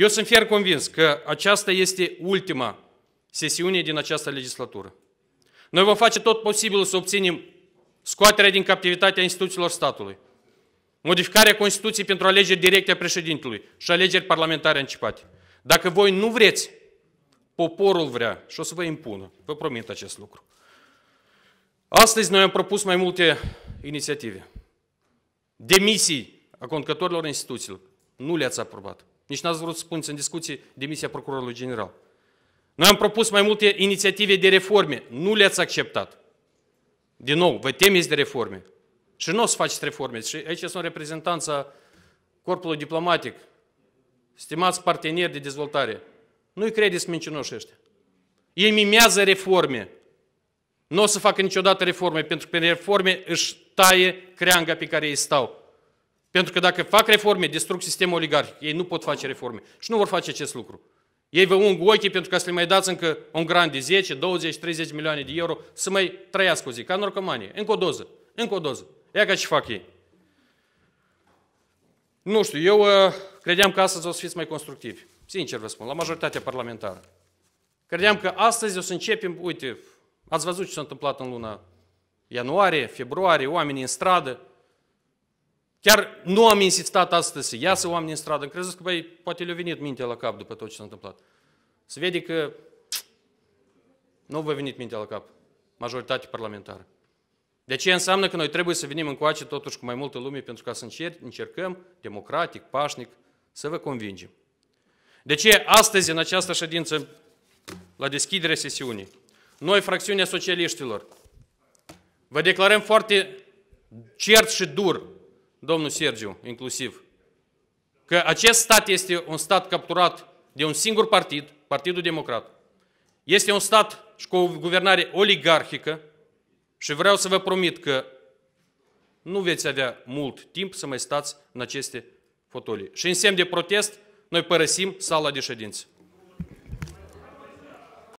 Eu sunt fier convins că aceasta este ultima sesiune din această legislatură. Noi vom face tot posibilul să obținem scoaterea din captivitatea instituțiilor statului, modificarea Constituției pentru alegeri directe a președintelui și alegeri parlamentare anticipate. Dacă voi nu vreți, poporul vrea și o să vă impună. Vă promit acest lucru. Astăzi noi am propus mai multe inițiative. Demisii a conducătorilor instituțiilor. Nu le-ați aprobat. Nici n-ați vrut să puneți în discuție demisia procurorului general. Noi am propus mai multe inițiative de reforme. Nu le-ați acceptat. Din nou, vă temeți de reforme. Și nu o să faceți reforme. Și aici sunt reprezentanța corpului diplomatic. Stimați parteneri de dezvoltare. Nu-i credeți mincinoși ăștia. Ei mimează reforme. Nu o să facă niciodată reforme, pentru că reforme își taie creanga pe care ei stau. Pentru că dacă fac reforme, distrug sistemul oligarhic. Ei nu pot face reforme și nu vor face acest lucru. Ei vă ung ochii pentru ca să le mai dați încă un grand de 10, 20, 30 milioane de euro să mai trăiască o zi, ca orcomanie. Încă o doză, încă o doză. Ia ca ce fac ei. Nu știu, eu uh, credeam că astăzi o să fiți mai constructivi. Sincer vă spun, la majoritatea parlamentară. Credeam că astăzi o să începem, uite, ați văzut ce s-a întâmplat în luna ianuarie, februarie, oamenii în stradă, Chiar nu am insistat astăzi să iasă oameni în stradă. Am crezut că, băi, poate le-a venit mintea la cap după tot ce s-a întâmplat. Se vede că nu v-a venit mintea la cap majoritate parlamentară. De ce înseamnă că noi trebuie să venim încoace totuși cu mai multă lume pentru ca să încerc, încercăm democratic, pașnic, să vă convingem. De ce astăzi, în această ședință, la deschiderea sesiunii, noi, fracțiunea socialiștilor, vă declarăm foarte cert și dur domnul Sergiu, inclusiv, că acest stat este un stat capturat de un singur partid, Partidul Democrat. Este un stat și cu o guvernare oligarhică și vreau să vă promit că nu veți avea mult timp să mai stați în aceste fotolii. Și în semn de protest, noi părăsim sala de ședință.